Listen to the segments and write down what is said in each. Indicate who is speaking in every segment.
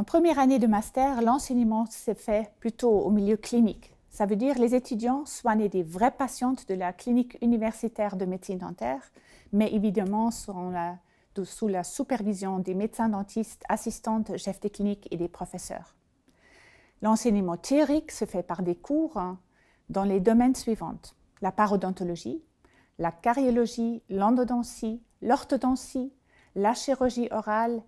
Speaker 1: En première année de master, l'enseignement se fait plutôt au milieu clinique. Ça veut dire les étudiants soignent des vraies patientes de la clinique universitaire de médecine dentaire, mais évidemment sous la supervision des médecins dentistes, assistantes, chefs de clinique et des professeurs. L'enseignement théorique se fait par des cours hein, dans les domaines suivants la parodontologie, la cariologie, l'endodontie, l'orthodontie, la chirurgie orale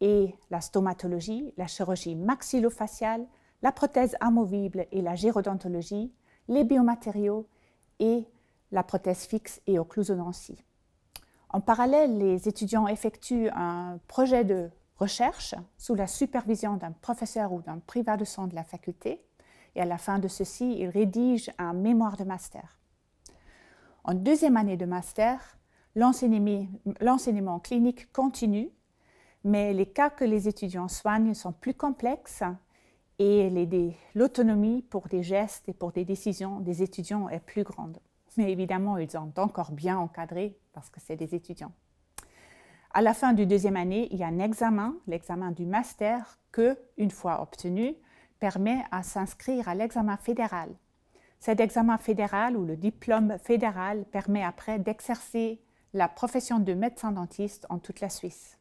Speaker 1: et la stomatologie, la chirurgie maxillofaciale, la prothèse amovible et la gérodontologie, les biomatériaux et la prothèse fixe et occlusonancie. En parallèle, les étudiants effectuent un projet de recherche sous la supervision d'un professeur ou d'un privat de sang de la faculté et à la fin de ceci, ils rédigent un mémoire de master. En deuxième année de master, l'enseignement clinique continue mais les cas que les étudiants soignent sont plus complexes et l'autonomie pour des gestes et pour des décisions des étudiants est plus grande. Mais évidemment, ils sont encore bien encadrés parce que c'est des étudiants. À la fin du deuxième année, il y a un examen, l'examen du master, que, une fois obtenu, permet à s'inscrire à l'examen fédéral. Cet examen fédéral ou le diplôme fédéral permet après d'exercer la profession de médecin dentiste en toute la Suisse.